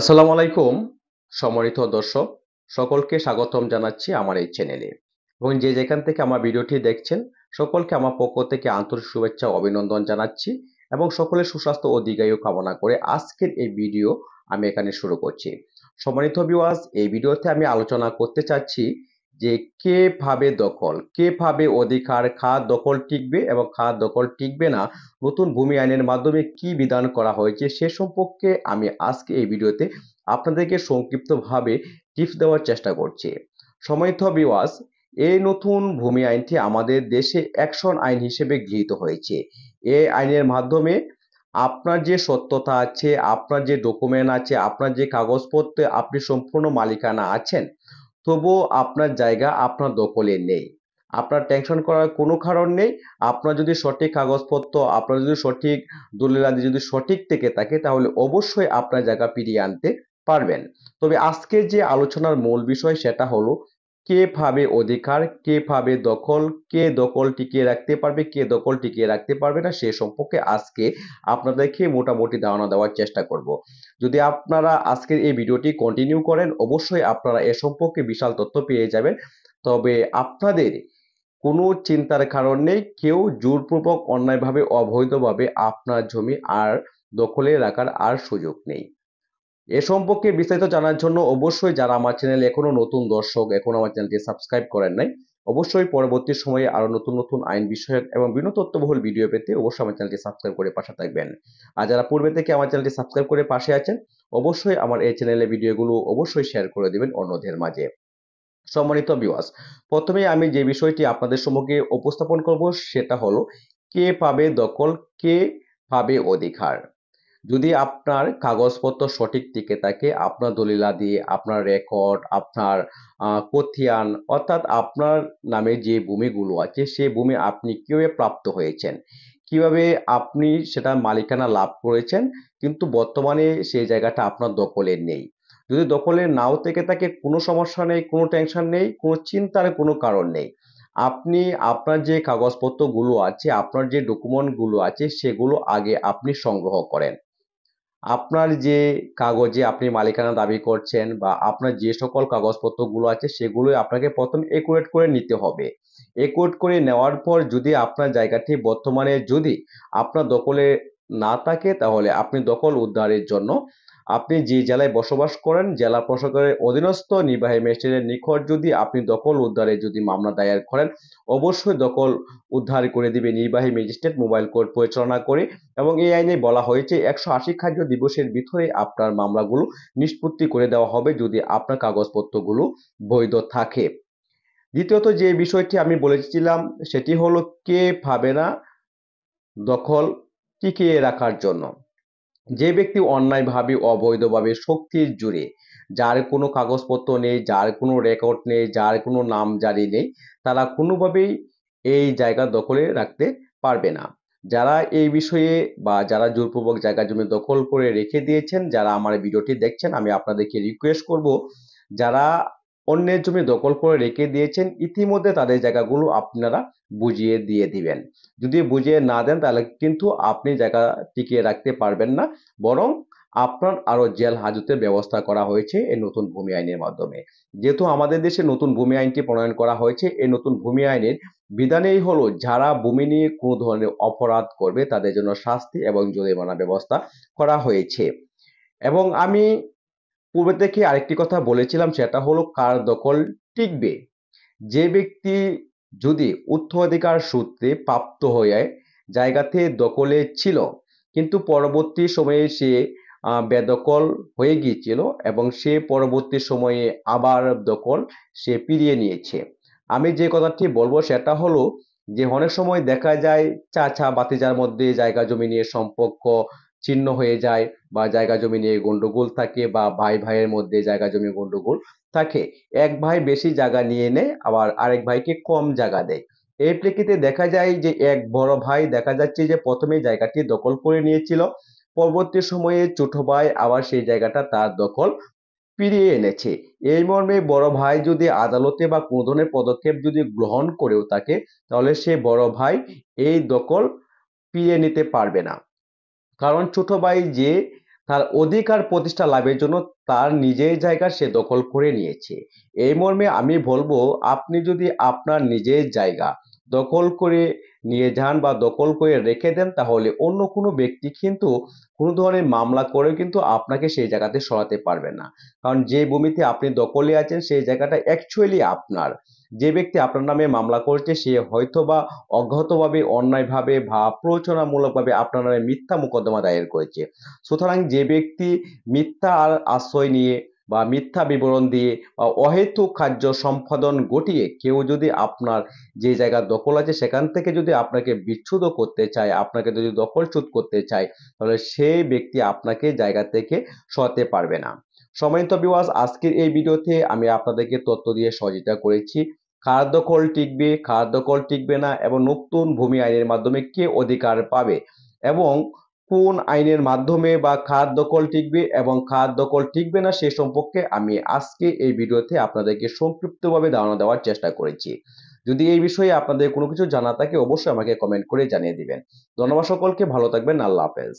আসসালামু আলাইকুম সম্মানিত দর্শক সকলকে স্বাগতম জানাচ্ছি আমার এই চ্যানেলে এবং যে যেখান থেকে আমার ভিডিওটি দেখছেন সকলকে আমার পক্ষ থেকে আন্তরিক শুভেচ্ছা অভিনন্দন জানাচ্ছি এবং সকলের সুস্বাস্থ্য ও দীর্ঘায়ু কামনা করে আজকের এই ভিডিও আমি এখানে শুরু করছি সম্মানিত বিওয়াজ এই ভিডিওতে আমি আলোচনা করতে চাচ্ছি যে কে ভাবে দখল কে ভাবে অধিকার খা দখল টিকবে এবং খা দখল টিকবে না নতুন ভূমি আইনের মাধ্যমে কি বিধান করা হয়েছে সে সম্পর্কে আমি আজকে এই ভিডিওতে আপনাদেরকে সংক্ষিপ্তভাবে টিপস দেওয়ার চেষ্টা করছি সময়ত বিওয়াস এই নতুন ভূমি আইনটি আমাদের দেশে অ্যাকশন আইন হিসেবে গৃহীত হয়েছে এই আইনের মাধ্যমে আপনার যে সত্যতা আছে আপনার যে ডকুমেন্ট আছে আপনার যে কাগজপত্রে আপনি সম্পূর্ণ মালিকানা আছেন তবুও আপনার জায়গা আপনার দখলে নেই আপনার টেনশন করার কোনো কারণ নেই আপনার যদি সঠিক কাগজপত্র আপনার যদি সঠিক আদি যদি সঠিক থেকে থাকে তাহলে অবশ্যই আপনার জায়গা ফিরিয়ে আনতে পারবেন তবে আজকের যে আলোচনার মূল বিষয় সেটা হলো কে পাবে অধিকার কে পাবে দখল কে দখল টিকিয়ে রাখতে পারবে কে দখল টিকিয়ে রাখতে পারবে না সে সম্পর্কে আজকে আপনাদেরকে মোটামুটি ধারণা দেওয়ার চেষ্টা করব যদি আপনারা আজকের এই ভিডিওটি কন্টিনিউ করেন অবশ্যই আপনারা এ সম্পর্কে বিশাল তথ্য পেয়ে যাবেন তবে আপনাদের কোনো চিন্তার কারণে কেউ জোরপূর্বক অন্যায়ভাবে অবৈধভাবে আপনার জমি আর দখলে রাখার আর সুযোগ নেই এ সম্পর্কে বিস্তারিত জানার জন্য অবশ্যই যারা আমার চ্যানেল এখনো নতুন দর্শক এখনো আমার চ্যানেলটি সাবস্ক্রাইব করেন নাই অবশ্যই পরবর্তী সময়ে আরও নতুন নতুন আইন বিষয়ক এবং বিভিন্ন তত্ত্ববহুল ভিডিও পেতে অবশ্যই আমার চ্যানেলটি সাবস্ক্রাইব করে পাশে থাকবেন আর যারা পূর্বে থেকে আমার চ্যানেলটি সাবস্ক্রাইব করে পাশে আছেন অবশ্যই আমার এই চ্যানেলে ভিডিওগুলো অবশ্যই শেয়ার করে দেবেন অন্যদের মাঝে সম্মানিত বিওয়াস প্রথমে আমি যে বিষয়টি আপনাদের সম্মুখে উপস্থাপন করব সেটা হলো কে পাবে দখল কে পাবে অধিকার যদি আপনার কাগজপত্র সঠিক টিকে থাকে আপনার দলিলাদি আপনার রেকর্ড আপনার কথিয়ান অর্থাৎ আপনার নামে যে ভূমিগুলো আছে সে ভূমি আপনি কীভাবে প্রাপ্ত হয়েছেন কিভাবে আপনি সেটা মালিকানা লাভ করেছেন কিন্তু বর্তমানে সেই জায়গাটা আপনার দখলে নেই যদি দখলে নাও থেকে থাকে কোনো সমস্যা নেই কোনো টেনশন নেই কোনো চিন্তার কোনো কারণ নেই আপনি আপনার যে কাগজপত্রগুলো আছে আপনার যে ডকুমেন্টগুলো আছে সেগুলো আগে আপনি সংগ্রহ করেন আপনার যে কাগজে আপনি মালিকানা দাবি করছেন বা আপনার যে সকল কাগজপত্রগুলো আছে সেগুলোই আপনাকে প্রথম একুয়েট করে নিতে হবে একুয়েট করে নেওয়ার পর যদি আপনার জায়গাটি বর্তমানে যদি আপনার দখলে না থাকে তাহলে আপনি দখল উদ্ধারের জন্য আপনি যে জেলায় বসবাস করেন জেলা প্রশাসনের অধীনস্থ নির্বাহী ম্যাজিস্ট্রেটের নিকট যদি আপনি দখল উদ্ধারে যদি মামলা দায়ের করেন অবশ্যই দখল উদ্ধার করে দিবে নির্বাহী ম্যাজিস্ট্রেট মোবাইল কোর্ট পরিচালনা করে এবং এই আইনে বলা হয়েছে একশো আশি খাদ্য দিবসের ভিতরে আপনার মামলাগুলো নিষ্পত্তি করে দেওয়া হবে যদি আপনার কাগজপত্রগুলো বৈধ থাকে দ্বিতীয়ত যে বিষয়টি আমি বলেছিলাম সেটি হলো কে ভাবে না দখল টিকিয়ে রাখার জন্য যে ব্যক্তি অন্যায়ভাবে অবৈধভাবে শক্তির জুড়ে যার কোনো কাগজপত্র নেই যার কোনো রেকর্ড নেই যার কোনো নাম জারি নেই তারা কোনোভাবেই এই জায়গা দখলে রাখতে পারবে না যারা এই বিষয়ে বা যারা জোরপূর্বক জায়গা জমি দখল করে রেখে দিয়েছেন যারা আমার ভিডিওটি দেখছেন আমি আপনাদেরকে রিকোয়েস্ট করব যারা অন্যের জমি দখল করে রেখে দিয়েছেন ইতিমধ্যে তাদের জায়গাগুলো আপনারা বুঝিয়ে দিয়ে দিবেন যদি বুঝিয়ে না দেন তাহলে কিন্তু আপনি জায়গা টিকিয়ে রাখতে পারবেন না বরং আপনার আরও জেল হাজতের ব্যবস্থা করা হয়েছে এই নতুন ভূমি আইনের মাধ্যমে যেহেতু আমাদের দেশে নতুন ভূমি আইনটি প্রণয়ন করা হয়েছে এই নতুন ভূমি আইনের বিধানেই হলো যারা ভূমি নিয়ে কোনো ধরনের অপরাধ করবে তাদের জন্য শাস্তি এবং জরিমানা ব্যবস্থা করা হয়েছে এবং আমি পূর্বে থেকে আরেকটি কথা বলেছিলাম সেটা হলো কার দখল টিকবে যে ব্যক্তি যদি উত্তরাধিকার সূত্রে প্রাপ্ত হয়ে জায়গাতে দখলে ছিল কিন্তু পরবর্তী সময়ে সে বেদখল হয়ে গিয়েছিল এবং সে পরবর্তী সময়ে আবার দখল সে ফিরিয়ে নিয়েছে আমি যে কথাটি বলবো সেটা হলো যে অনেক সময় দেখা যায় চাচা বাতিজার মধ্যে জায়গা জমি নিয়ে সম্পর্ক ছিন্ন হয়ে যায় বা জায়গা জমি নিয়ে গণ্ডগোল থাকে বা ভাই ভাইয়ের মধ্যে জায়গা জমি গণ্ডগোল থাকে এক ভাই বেশি জায়গা নিয়ে নেয় আবার আরেক ভাইকে কম জায়গা দেয় এই প্রেক্ষিতে দেখা যায় যে এক বড় ভাই দেখা যাচ্ছে যে প্রথমে জায়গাটি দখল করে নিয়েছিল পরবর্তী সময়ে ছোট ভাই আবার সেই জায়গাটা তার দখল ফিরিয়ে এনেছে এই মর্মে বড় ভাই যদি আদালতে বা কোনো ধরনের পদক্ষেপ যদি গ্রহণ করেও থাকে তাহলে সে বড় ভাই এই দখল ফিরিয়ে নিতে পারবে না কারণ ছোট ভাই যে তার অধিকার প্রতিষ্ঠা লাভের জন্য তার নিজের জায়গা সে দখল করে নিয়েছে এই মর্মে আমি বলবো আপনি যদি আপনার নিজের জায়গা দখল করে নিয়ে যান বা দখল করে রেখে দেন তাহলে অন্য কোনো ব্যক্তি কিন্তু কোনো ধরনের মামলা করেও কিন্তু আপনাকে সেই জায়গাতে সরাতে পারবে না কারণ যে ভূমিতে আপনি দখলে আছেন সেই জায়গাটা অ্যাকচুয়ালি আপনার যে ব্যক্তি আপনার নামে মামলা করছে সে হয়তোবা অজ্ঞাতভাবে অন্যায়ভাবে বা প্রচনামূলকভাবে আপনার নামে মিথ্যা মোকদ্দমা দায়ের করেছে সুতরাং যে ব্যক্তি মিথ্যা আর আশ্রয় নিয়ে বা মিথ্যা বিবরণ দিয়ে বা অহেতুক কার্য সম্পাদন ঘটিয়ে কেউ যদি আপনার যে জায়গা দখল আছে সেখান থেকে যদি আপনাকে বিচ্ছুদ করতে চায় আপনাকে যদি দখলচ্যুত করতে চায় তাহলে সেই ব্যক্তি আপনাকে জায়গা থেকে সরাতে পারবে না সময়ন্ত বিওয়াজ আজকের এই ভিডিওতে আমি আপনাদেরকে তথ্য দিয়ে সহযোগিতা করেছি খাদ্যকল টিকবে খাদ্যকল টিকবে না এবং নতুন ভূমি আইনের মাধ্যমে কে অধিকার পাবে এবং কোন আইনের মাধ্যমে বা খাত দখল টিকবে এবং খাত দখল টিকবে না সে সম্পর্কে আমি আজকে এই ভিডিওতে আপনাদেরকে সংক্ষিপ্তভাবে ধারণা দেওয়ার চেষ্টা করেছি যদি এই বিষয়ে আপনাদের কোনো কিছু জানা থাকে অবশ্যই আমাকে কমেন্ট করে জানিয়ে দিবেন ধন্যবাদ সকলকে ভালো থাকবেন আল্লাহ হাফেজ